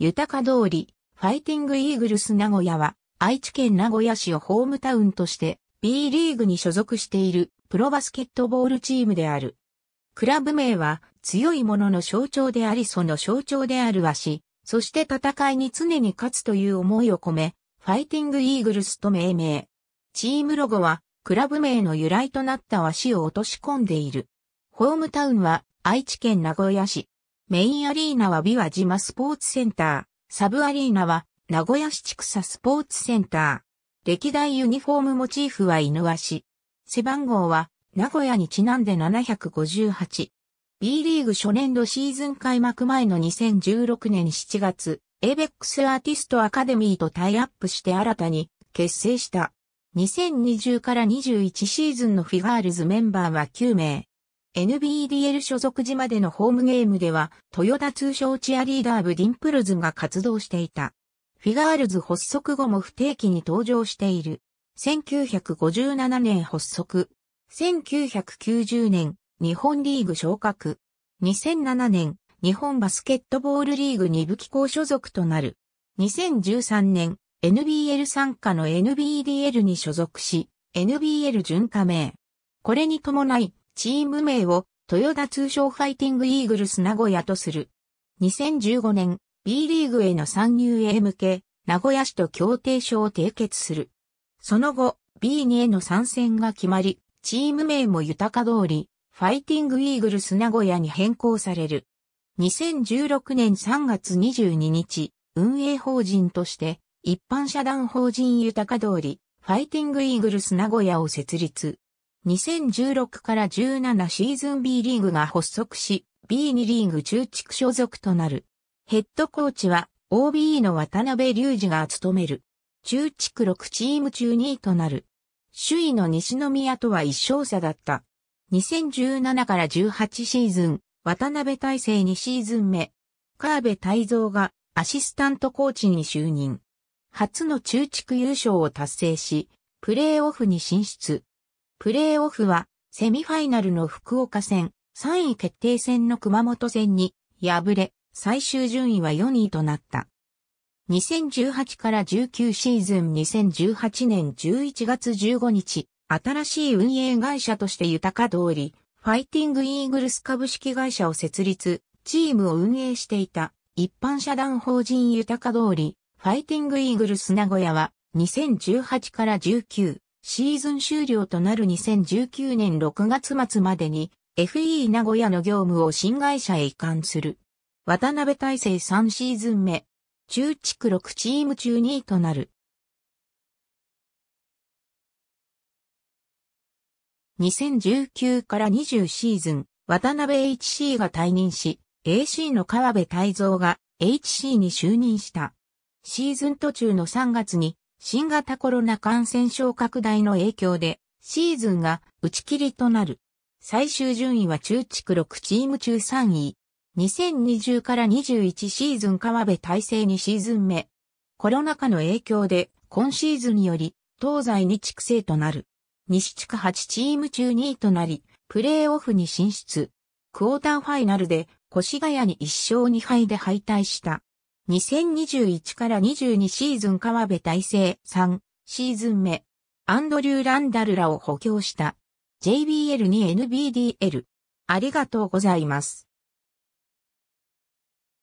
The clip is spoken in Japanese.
豊通り、ファイティングイーグルス名古屋は、愛知県名古屋市をホームタウンとして、B リーグに所属しているプロバスケットボールチームである。クラブ名は、強いものの象徴でありその象徴であるわし、そして戦いに常に勝つという思いを込め、ファイティングイーグルスと命名。チームロゴは、クラブ名の由来となった和紙を落とし込んでいる。ホームタウンは、愛知県名古屋市。メインアリーナはビワ島スポーツセンター、サブアリーナは名古屋市畜産スポーツセンター。歴代ユニフォームモチーフは犬足。背番号は名古屋にちなんで758。B リーグ初年度シーズン開幕前の2016年7月、エベックスアーティストアカデミーとタイアップして新たに結成した。2020から21シーズンのフィガールズメンバーは9名。NBDL 所属時までのホームゲームでは、豊田通称チアリーダー部ディンプルズが活動していた。フィガールズ発足後も不定期に登場している。1957年発足。1990年、日本リーグ昇格。2007年、日本バスケットボールリーグ二部機構所属となる。2013年、NBL 参加の NBDL に所属し、NBL 準加盟。これに伴い、チーム名を、豊田通商ファイティングイーグルス名古屋とする。2015年、B リーグへの参入へ向け、名古屋市と協定書を締結する。その後、B にへの参戦が決まり、チーム名も豊か通り、ファイティングイーグルス名古屋に変更される。2016年3月22日、運営法人として、一般社団法人豊か通り、ファイティングイーグルス名古屋を設立。2016から17シーズン B リーグが発足し、B2 リーグ中地区所属となる。ヘッドコーチは o b の渡辺隆二が務める。中地区6チーム中2位となる。首位の西宮とは一勝差だった。2017から18シーズン、渡辺大成2シーズン目。川辺大蔵がアシスタントコーチに就任。初の中地区優勝を達成し、プレーオフに進出。プレーオフは、セミファイナルの福岡戦、3位決定戦の熊本戦に、敗れ、最終順位は4位となった。2018から19シーズン2018年11月15日、新しい運営会社として豊か通り、ファイティングイーグルス株式会社を設立、チームを運営していた、一般社団法人豊か通り、ファイティングイーグルス名古屋は、2018から19、シーズン終了となる2019年6月末までに FE 名古屋の業務を新会社へ移管する。渡辺大成3シーズン目。中地区6チーム中2位となる。2019から20シーズン、渡辺 HC が退任し、AC の川辺泰造が HC に就任した。シーズン途中の3月に新型コロナ感染症拡大の影響で、シーズンが打ち切りとなる。最終順位は中地区6チーム中3位。2020から21シーズン川辺大制2シーズン目。コロナ禍の影響で、今シーズンにより、東西2地区制となる。西地区8チーム中2位となり、プレーオフに進出。クォーターファイナルで、越谷に1勝2敗で敗退した。2021から22シーズン川辺大成3シーズン目、アンドリュー・ランダルらを補強した。JBL に NBDL。ありがとうございます。